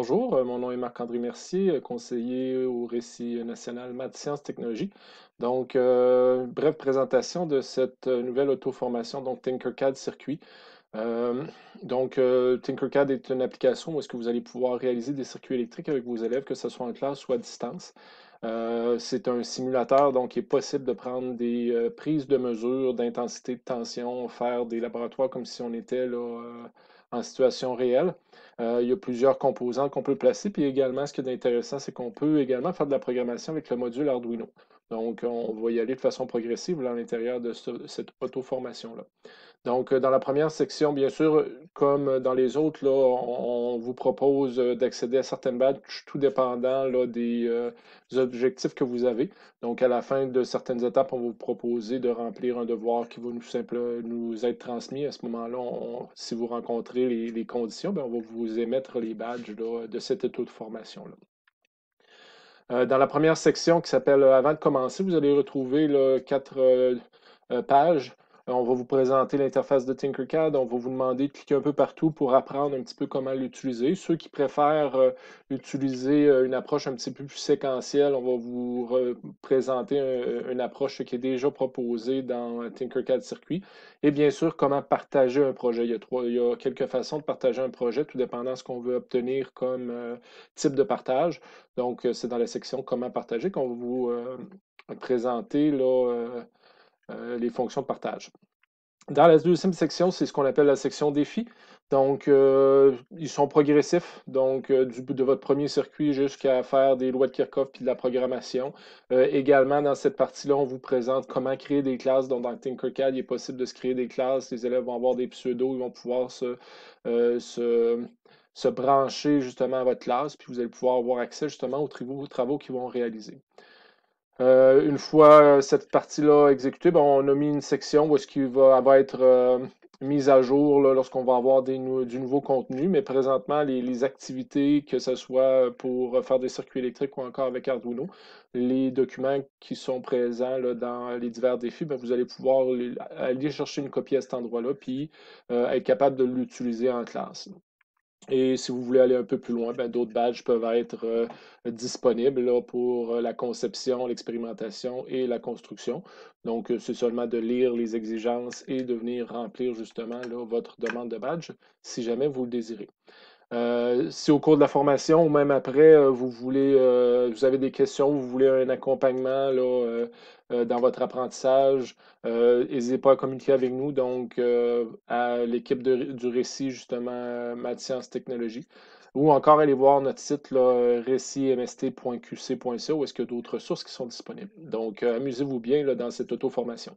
Bonjour, euh, mon nom est Marc-André Mercier, euh, conseiller au Récit national Maths, Sciences, Technologies. Donc, euh, brève présentation de cette nouvelle auto-formation, donc Tinkercad Circuit. donc, Tinkercad est une application où est-ce que vous allez pouvoir réaliser des circuits électriques avec vos élèves, que ce soit en classe ou à distance. Euh, c'est un simulateur, donc il est possible de prendre des euh, prises de mesure d'intensité de tension, faire des laboratoires comme si on était là, euh, en situation réelle. il y a plusieurs composants qu'on peut placer, puis également, ce qui est intéressant, c'est qu'on peut également faire de la programmation avec le module Arduino. Donc, on va y aller de façon progressive là, à l'intérieur de cette auto-formation-là. Donc, euh, dans la première section, bien sûr, comme dans les autres, on, vous propose euh, d'accéder à certaines badges tout dépendant des, euh, objectifs que vous avez. Donc, à la fin de certaines étapes, on va vous proposer de remplir un devoir qui va nous, simple, nous être transmis. À ce moment-là, si vous rencontrez les, conditions, ben, on va vous émettre les badges de cette auto-formation-là. Euh, dans la première section qui s'appelle euh, Avant de commencer, vous allez retrouver les quatre euh, pages on va vous présenter l'interface de Tinkercad. On va vous demander de cliquer un peu partout pour apprendre un petit peu comment l'utiliser. Ceux qui préfèrent euh, utiliser euh, une approche un petit peu plus séquentielle, on va vous présenter euh, une approche qui est déjà proposée dans Tinkercad Circuit. Et bien sûr, comment partager un projet. Il y a, trois, il y a quelques façons de partager un projet, tout dépendant de ce qu'on veut obtenir comme type de partage. Donc, c'est dans la section Comment partager qu'on va vous présenter là, euh, les fonctions de partage. Dans la deuxième section, c'est ce qu'on appelle la section défi. Donc, euh, ils sont progressifs. Donc, euh, du bout de votre premier circuit jusqu'à faire des lois de Kirchhoff puis de la programmation. également, dans cette partie-là, on vous présente comment créer des classes. Donc, dans Tinkercad, il est possible de se créer des classes. Les élèves vont avoir des pseudos. Ils vont pouvoir se, brancher justement à votre classe. Puis, vous allez pouvoir avoir accès justement aux travaux, aux travaux qu'ils vont réaliser. Euh, une fois euh, cette partie-là exécutée, ben, on a mis une section où ce va, être euh, mise à jour lorsqu'on va avoir du nouveau contenu. Mais présentement, les, activités, que ce soit pour faire des circuits électriques ou encore avec Arduino, les documents qui sont présents dans les divers défis, ben, vous allez pouvoir aller chercher une copie à cet endroit-là, puis être capable de l'utiliser en classe. Et si vous voulez aller un peu plus loin, ben, d'autres badges peuvent être euh, disponibles pour euh, la conception, l'expérimentation et la construction. Donc, euh, c'est seulement de lire les exigences et de venir remplir justement votre demande de badge si jamais vous le désirez. Euh, si au cours de la formation ou même après, euh, vous voulez, euh, vous avez des questions, vous voulez un accompagnement dans votre apprentissage, n'hésitez pas à communiquer avec nous, donc à l'équipe du récit, justement, maths, sciences, technologies, ou encore aller voir notre site récitmst.qc.ca où est-ce qu'il y a d'autres ressources qui sont disponibles. Donc, amusez-vous bien dans cette auto-formation.